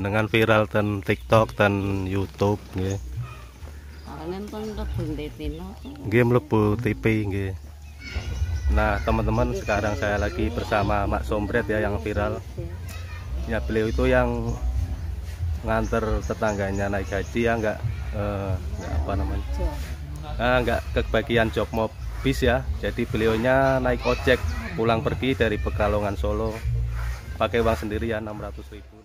Dengan viral dan TikTok dan YouTube nge. Nggih mlebu TV nge. Nah, teman-teman sekarang saya lagi bersama Mak Sombret ya yang viral. Ya beliau itu yang nganter tetangganya naik haji ya enggak eh, apa namanya. Eh, kebagian jok mobil ya. Jadi beliaunya naik ojek pulang pergi dari Pekalongan Solo pakai uang sendiri ya 600 ribu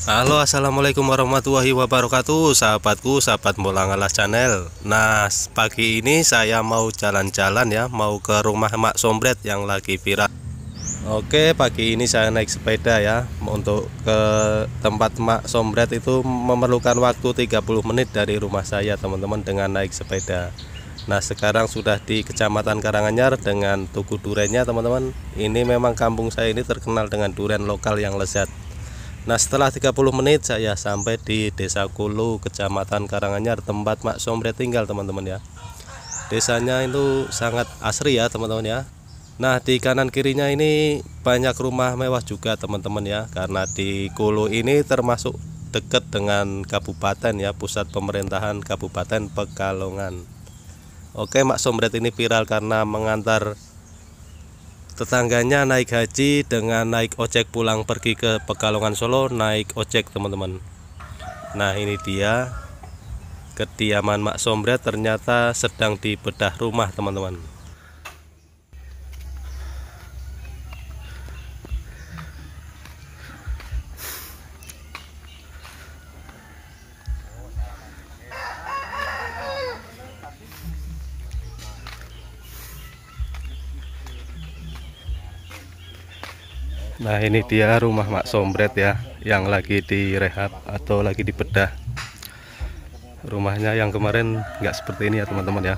Halo assalamualaikum warahmatullahi wabarakatuh sahabatku sahabat Mulangalas channel Nah pagi ini saya mau jalan-jalan ya mau ke rumah Mak Sombret yang lagi viral Oke pagi ini saya naik sepeda ya untuk ke tempat Mak Sombret itu memerlukan waktu 30 menit dari rumah saya teman-teman dengan naik sepeda Nah sekarang sudah di kecamatan Karanganyar dengan tugu durennya teman-teman Ini memang kampung saya ini terkenal dengan duren lokal yang lezat Nah setelah 30 menit saya sampai di Desa Kulu, Kecamatan Karanganyar, tempat Mak Somre tinggal teman-teman ya. Desanya itu sangat asri ya teman-teman ya. Nah di kanan kirinya ini banyak rumah mewah juga teman-teman ya, karena di Kulu ini termasuk dekat dengan kabupaten ya, pusat pemerintahan Kabupaten Pekalongan. Oke Mak Somret ini viral karena mengantar tetangganya naik haji dengan naik ojek pulang pergi ke Pekalongan Solo naik ojek teman-teman nah ini dia kediaman Mak Sombra ternyata sedang dibedah rumah teman-teman Nah ini dia rumah Mak Sombret ya Yang lagi di direhab atau lagi di bedah Rumahnya yang kemarin nggak seperti ini ya teman-teman ya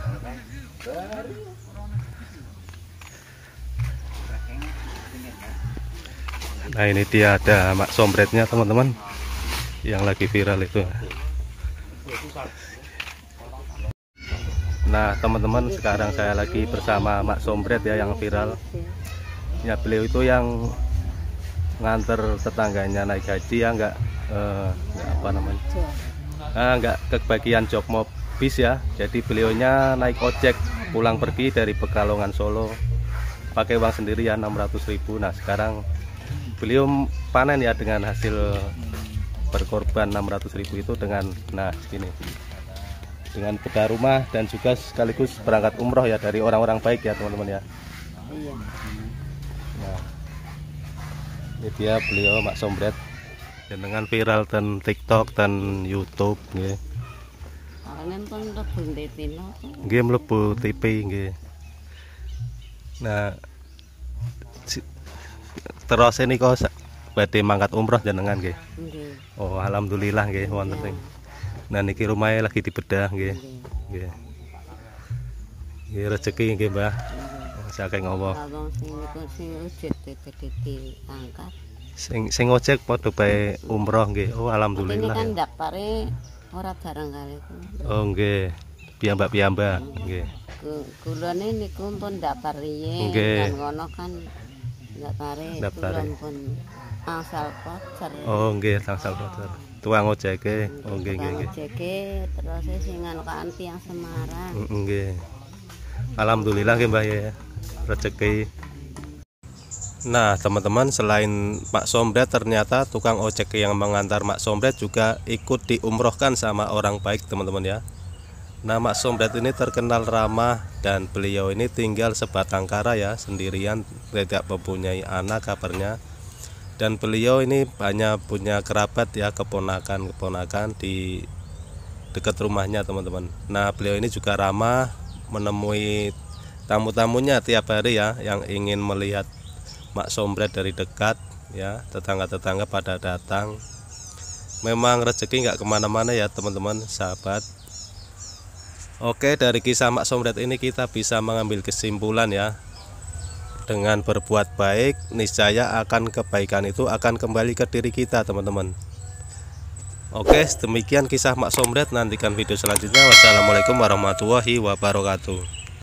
Nah ini dia ada Mak Sombretnya teman-teman Yang lagi viral itu Nah teman-teman sekarang saya lagi bersama Mak Sombret ya yang viral Ya beliau itu yang nganter tetangganya naik haji ya nggak eh, nggak apa namanya eh, nggak kebagian jok mobil ya jadi beliaunya naik ojek pulang pergi dari Pekalongan Solo pakai uang sendiri sendirian ya, 600.000 nah sekarang beliau panen ya dengan hasil berkorban 600.000 itu dengan nah ini dengan bedah rumah dan juga sekaligus berangkat umroh ya dari orang-orang baik ya teman-teman ya iya. nah ini dia beliau Mak Sombret dengan viral dan TikTok dan YouTube nggih. Orangnya pun TV Nggih mlebu TV nggih. Nah terus ini kok badhe mangkat umroh jenengan nggih. Oh, alhamdulillah nggih wonten ing. Nah niki rumahnya lagi dibedah nggih. Nggih. Nggih rezeki nggih, Mbah. Saya kayak ngomong. Abang sing ojek tetetiti angkat. Sing sing ojek podo bae umroh nggih. Oh alhamdulillah. Ini kan daftare ora bareng kali. Oh nggih. piambak-piambak nggih. Kula niku pun daftar riyen kan ngono kan daftar pun asal poster. Oh nggih, asal poster. Tuang ojek e. Oh nggih nggih. Tuang ojek terus sing ngono kan tiyang Semarang. Nggih. Alhamdulillah nggih Mbah ya. rezeki Nah teman-teman selain Mak Sombret ternyata tukang ojek yang mengantar Mak Sombret juga ikut diumrohkan sama orang baik teman-teman ya Nah Mak Sombret ini terkenal ramah dan beliau ini tinggal sebatang kara ya sendirian tidak mempunyai anak kabarnya Dan beliau ini banyak punya kerabat ya keponakan-keponakan di dekat rumahnya teman-teman Nah beliau ini juga ramah menemui tamu-tamunya tiap hari ya yang ingin melihat Mak Sombret dari dekat ya tetangga-tetangga pada datang memang rezeki nggak kemana-mana ya teman-teman sahabat Oke dari kisah Mak Sombret ini kita bisa mengambil kesimpulan ya dengan berbuat baik niscaya akan kebaikan itu akan kembali ke diri kita teman-teman Oke demikian kisah Mak Sombret nantikan video selanjutnya wassalamualaikum warahmatullahi wabarakatuh